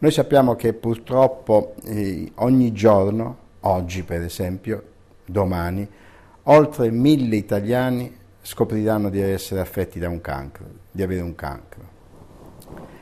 Noi sappiamo che purtroppo eh, ogni giorno, oggi per esempio, domani, oltre mille italiani scopriranno di essere affetti da un cancro, di avere un cancro.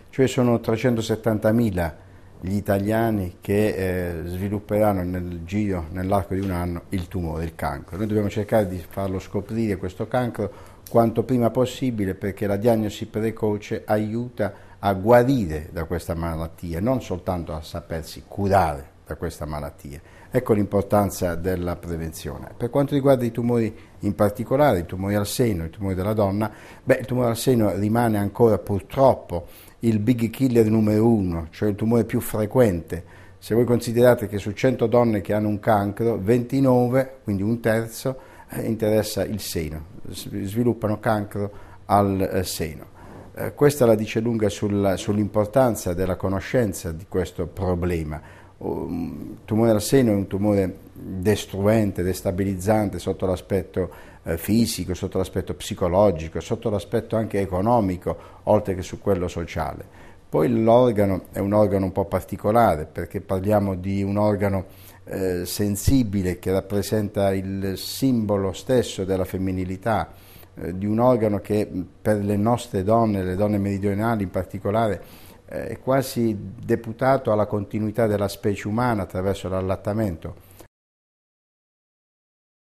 Cioè sono 370.000 gli italiani che eh, svilupperanno nel giro, nell'arco di un anno, il tumore, il cancro. Noi dobbiamo cercare di farlo scoprire questo cancro quanto prima possibile perché la diagnosi precoce aiuta a guarire da questa malattia, non soltanto a sapersi curare da questa malattia. Ecco l'importanza della prevenzione. Per quanto riguarda i tumori in particolare, i tumori al seno, i tumori della donna, beh, il tumore al seno rimane ancora purtroppo il big killer numero uno, cioè il tumore più frequente. Se voi considerate che su 100 donne che hanno un cancro, 29, quindi un terzo, eh, interessa il seno, sviluppano cancro al eh, seno. Eh, questa la dice lunga sul, sull'importanza della conoscenza di questo problema. Il mm, tumore al seno è un tumore destruente, destabilizzante sotto l'aspetto eh, fisico, sotto l'aspetto psicologico, sotto l'aspetto anche economico, oltre che su quello sociale. Poi l'organo è un organo un po' particolare perché parliamo di un organo eh, sensibile che rappresenta il simbolo stesso della femminilità, di un organo che per le nostre donne, le donne meridionali in particolare, eh, è quasi deputato alla continuità della specie umana attraverso l'allattamento